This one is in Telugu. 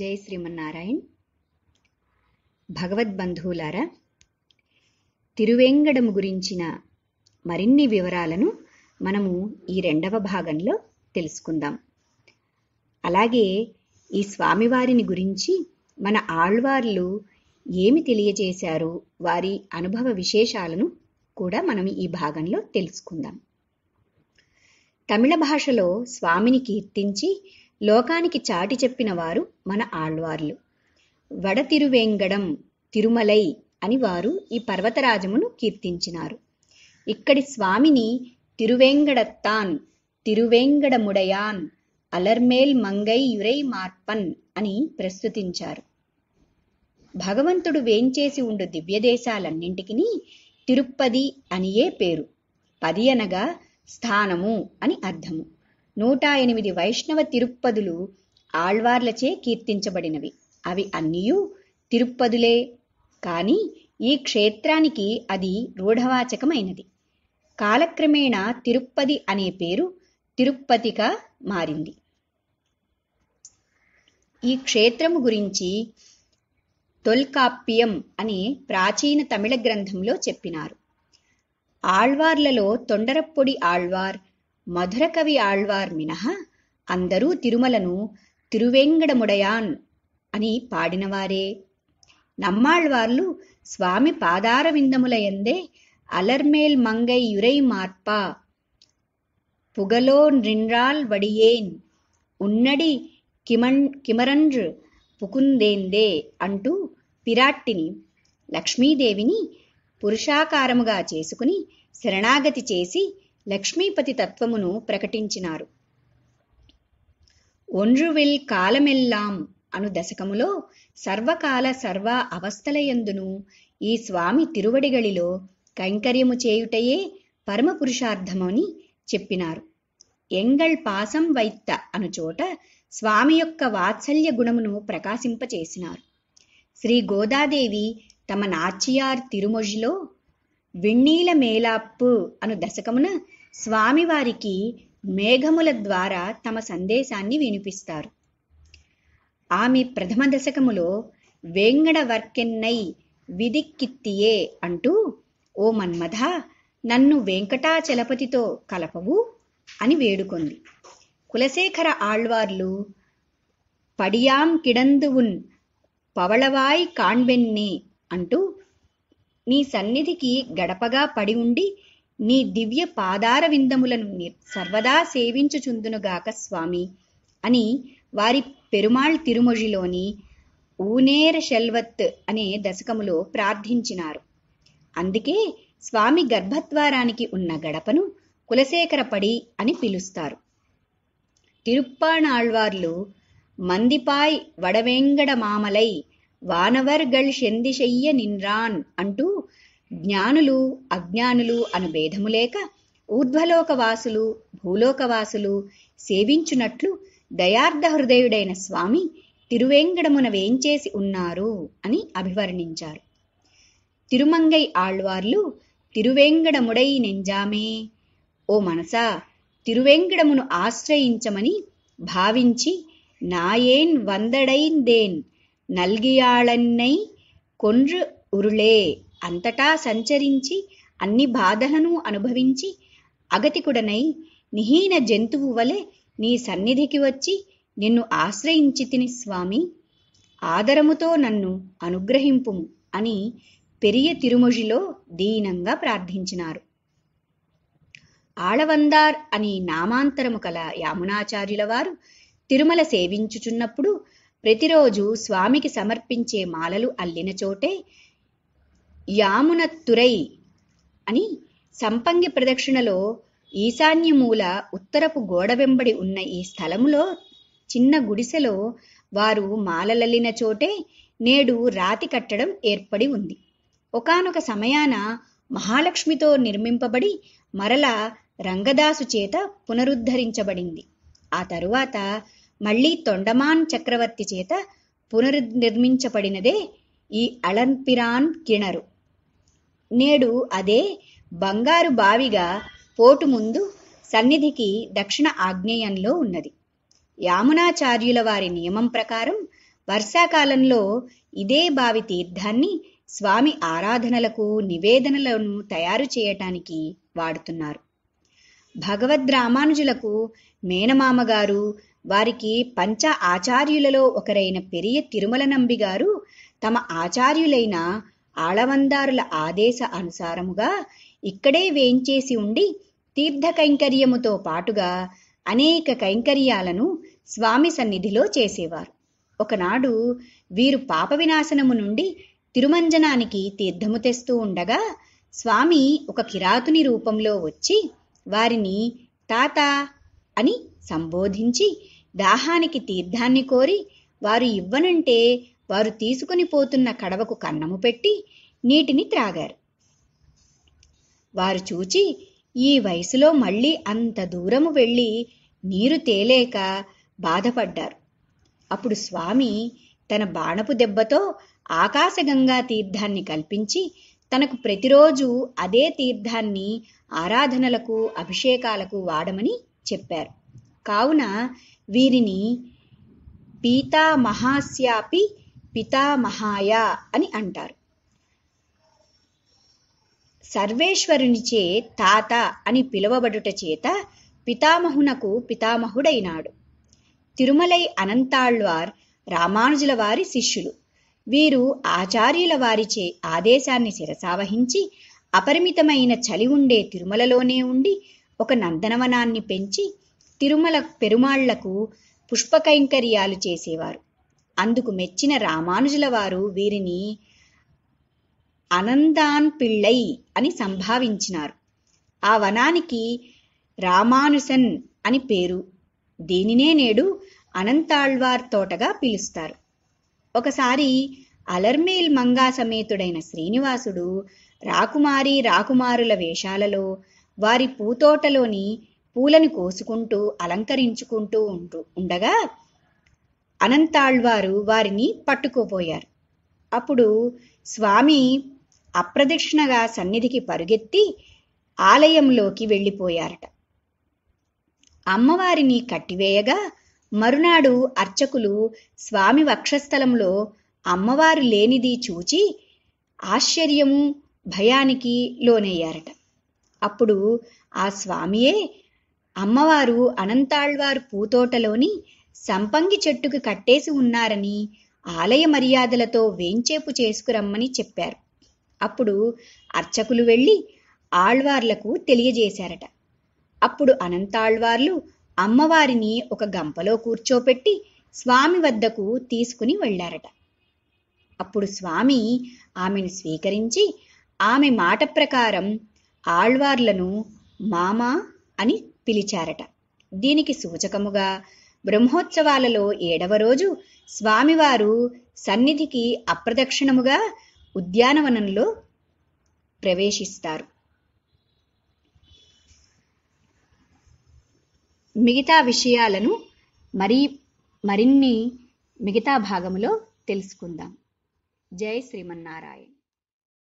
జై శ్రీమన్నారాయణ్ భగవద్బంధువులారా తిరువేంగడము గురించిన మరిన్ని వివరాలను మనము ఈ రెండవ భాగంలో తెలుసుకుందాం అలాగే ఈ స్వామివారిని గురించి మన ఆళ్వార్లు ఏమి తెలియజేశారు వారి అనుభవ విశేషాలను కూడా మనం ఈ భాగంలో తెలుసుకుందాం తమిళ భాషలో స్వామిని కీర్తించి లోకానికి చాటి చెప్పిన వారు మన ఆళ్వార్లు వడతిరువేంగడం తిరుమలై అని వారు ఈ పర్వతరాజమును కీర్తించినారు ఇక్కడి స్వామిని తిరువేంగడత్తాన్ తిరువేంగడముడయాన్ అలర్మేల్ మంగై యురై మార్పన్ అని ప్రస్తుతించారు భగవంతుడు వేంచేసి ఉండు దివ్యదేశాలన్నింటికి తిరుప్పది అనియే పేరు పది అనగా స్థానము అని అర్థము నూట ఎనిమిది వైష్ణవ తిరుప్పదులు ఆళ్వార్లచే కీర్తించబడినవి అవి అన్నీ తిరుప్పదులే కానీ ఈ క్షేత్రానికి అది రూఢవాచకమైనది కాలక్రమేణా తిరుప్పది అనే పేరు తిరుపతిగా మారింది ఈ క్షేత్రము గురించి తొల్కాప్యం అనే ప్రాచీన తమిళ గ్రంథంలో చెప్పినారు ఆళ్వార్లలో తొండరప్పొడి ఆళ్వార్ మధురకవి ఆళ్వార్ మినహా అందరూ తిరుమలను తిరువెంగడముడయాన్ అని పాడినవారే నమ్మాళ్వార్లు స్వామి పాదార ఎందే అలర్మేల్ మంగై యురై మార్పా పుగలో నిన్రాల్ వడియేన్ ఉన్నడి కిమన్ కిమరండ్రు పుకుందేందే అంటూ పిరాట్టిని లక్ష్మీదేవిని పురుషాకారముగా చేసుకుని శరణాగతి చేసి లక్ష్మీపతి తత్వమును ప్రకటించినారు ఒండ్రువిల్ కాలమెల్లాం అను దశకములో సర్వకాల సర్వ అవస్థలయందును ఈ స్వామి తిరువడిగళిలో కైంకర్యము చేయుటయే పరమపురుషార్థమని చెప్పినారు ఎంగళ్ పాసం వైత్త అను చోట స్వామి యొక్క వాత్సల్య గుణమును ప్రకాశింపచేసినారు శ్రీ గోదాదేవి తమ నాచియార్ తిరుమొజిలో వెన్నీల మేలాప్పు అను దశకమున స్వామివారికి మేఘముల ద్వారా తమ సందేశాన్ని వినిపిస్తారు ఆమె ప్రథమ దశకములో వేంగడ వర్కెన్నై విదిక్కిత్తియే అంటూ ఓ మన్మథ నన్ను వెంకటాచలపతితో కలపవు అని వేడుకొంది కులశేఖర ఆళ్వార్లు పడియాం కిడందువున్ పవళవాయ్ కాణ్వెన్ని అంటూ నీ సన్నిధికి గడపగా పడి ఉండి నీ దివ్య పాదార విందములను సర్వదా సేవించుచుందునుగాక స్వామి అని వారి పెరుమాళ్ తిరుమొజిలోని ఊనేర షెల్వత్ అనే దశకములో ప్రార్థించినారు అందుకే స్వామి గర్భద్వారానికి ఉన్న గడపను కులశేఖరపడి అని పిలుస్తారు తిరుప్పాణాళ్వార్లు మందిపాయ్ వడవేంగడ మామలై వానవర్గళ్ షెందిశయ్య నిన్రాన్ అంటూ జ్ఞానులు అజ్ఞానులు అను భేదము లేక ఊర్ధ్వలోకవాసులు భూలోకవాసులు సేవించునట్లు దయార్థ హృదయుడైన స్వామి తిరువేంగడమున వేంచేసి ఉన్నారు అని అభివర్ణించారు తిరుమంగై ఆళ్వార్లు తిరువేంగడముడై నెంజామే ఓ మనసా తిరువేంగడమును ఆశ్రయించమని భావించి నాయేన్ వందడైందేన్ నల్గియాళన్నై కొండ్రు ఉరులే అంతటా సంచరించి అన్ని బాధలను అనుభవించి అగతికుడనై నిహీన జంతువు వలె నీ సన్నిధికి వచ్చి నిన్ను ఆశ్రయించితిని స్వామి ఆదరముతో నన్ను అనుగ్రహింపు అని పెరియ తిరుమొజిలో దీనంగా ప్రార్థించినారు ఆళవందార్ అని నామాంతరము కల యామునాచార్యుల వారు తిరుమల సేవించుచున్నప్పుడు ప్రతిరోజు స్వామికి సమర్పించే మాలలు అల్లిన చోటే యామునత్తురై అని సంపంగి ప్రదక్షిణలో ఈశాన్యమూల ఉత్తరపు గోడ వెంబడి ఉన్న ఈ స్థలములో చిన్న గుడిసెలో వారు మాలలల్లిన చోటే నేడు రాతి కట్టడం ఏర్పడి ఉంది ఒకనొక సమయాన మహాలక్ష్మితో నిర్మింపబడి మరలా రంగదాసు చేత పునరుద్ధరించబడింది ఆ తరువాత మళ్లీ తొండమాన్ చక్రవర్తి చేత పునర్నిర్మించబడినదే ఈ అలంపిరాన్ కిణరు నేడు అదే బంగారు బావిగా పోటు ముందు సన్నిధికి దక్షిణ ఆగ్నేయంలో ఉన్నది యామునాచార్యుల వారి నియమం ప్రకారం వర్షాకాలంలో ఇదే బావి తీర్థాన్ని స్వామి ఆరాధనలకు నివేదనలను తయారు చేయటానికి వాడుతున్నారు భగవద్ రామానుజులకు మేనమామగారు వారికి పంచ ఆచార్యులలో ఒకరైన పెరియ తిరుమల నంబి గారు తమ ఆచార్యులైన ఆళవందారుల ఆదేశ అనుసారముగా ఇక్కడే వేయించేసి ఉండి తీర్థ కైంకర్యముతో పాటుగా అనేక కైంకర్యాలను స్వామి సన్నిధిలో చేసేవారు ఒకనాడు వీరు పాప వినాశనము నుండి తిరుమంజనానికి తీర్థము తెస్తూ ఉండగా స్వామి ఒక కిరాతుని రూపంలో వచ్చి వారిని తాత అని సంబోధించి దాహానికి తీర్థాన్ని కోరి వారు ఇవ్వనంటే వారు తీసుకుని పోతున్న కడవకు కన్నము పెట్టి నీటిని త్రాగారు వారు చూచి ఈ వయసులో మళ్ళీ అంత దూరము వెళ్ళి నీరు తేలేక బాధపడ్డారు అప్పుడు స్వామి తన బాణపు దెబ్బతో ఆకాశగంగా తీర్థాన్ని కల్పించి తనకు ప్రతిరోజు అదే తీర్థాన్ని ఆరాధనలకు అభిషేకాలకు వాడమని చెప్పారు కావున వీరిని పీతామహాస్యాపి పితామహాయ అని అంటారు సర్వేశ్వరునిచే తాత అని పిలువబడుట చేత పితామహునకు పితామహుడైనాడు తిరుమలై అనంతాళ్వార్ రామానుజుల వారి శిష్యులు వీరు ఆచార్యుల వారిచే ఆదేశాన్ని శిరసావహించి అపరిమితమైన చలి ఉండే తిరుమలలోనే ఉండి ఒక నందనవనాన్ని పెంచి తిరుమల పెరుమాళ్లకు పుష్పకైంకర్యాలు చేసేవారు అందుకు మెచ్చిన రామానుజుల వారు వీరిని అనందాన్ పిళ్ళై అని సంభావించినారు ఆ వనానికి రామానుసన్ అని పేరు దీనినే నేడు అనంతాళ్వార్ తోటగా పిలుస్తారు ఒకసారి అలర్మేల్ మంగా సమేతుడైన శ్రీనివాసుడు రాకుమారి రాకుమారుల వేషాలలో వారి పూతోటలోని పూలను కోసుకుంటూ అలంకరించుకుంటూ ఉంటూ ఉండగా అనంతాళ్వారు వారిని పట్టుకోపోయారు అప్పుడు స్వామి అప్రదక్షిణగా సన్నిధికి పరుగెత్తి ఆలయంలోకి వెళ్ళిపోయారట అమ్మవారిని కట్టివేయగా మరునాడు అర్చకులు స్వామి వక్షస్థలంలో అమ్మవారు లేనిది చూచి ఆశ్చర్యము భయానికి లోనయ్యారట అప్పుడు ఆ స్వామియే అమ్మవారు అనంతాళ్వారు పూతోటలోని సంపంగి చెట్టుకు కట్టేసి ఉన్నారని ఆలయ మర్యాదలతో వేంచేపు చేసుకురమ్మని చెప్పారు అప్పుడు అర్చకులు వెళ్ళి ఆళ్వార్లకు తెలియజేశారట అప్పుడు అనంతాళ్వార్లు అమ్మవారిని ఒక గంపలో కూర్చోపెట్టి స్వామి వద్దకు తీసుకుని వెళ్ళారట అప్పుడు స్వామి ఆమెను స్వీకరించి ఆమె మాట ప్రకారం ఆళ్వార్లను మామా అని పిలిచారట దీనికి సూచకముగా బ్రహ్మోత్సవాలలో ఏడవ రోజు స్వామివారు సన్నిధికి అప్రదక్షిణముగా ఉద్యానవనంలో ప్రవేశిస్తారు మిగతా విషయాలను మరి మరిన్ని మిగతా భాగములో తెలుసుకుందాం జై శ్రీమన్నారాయణ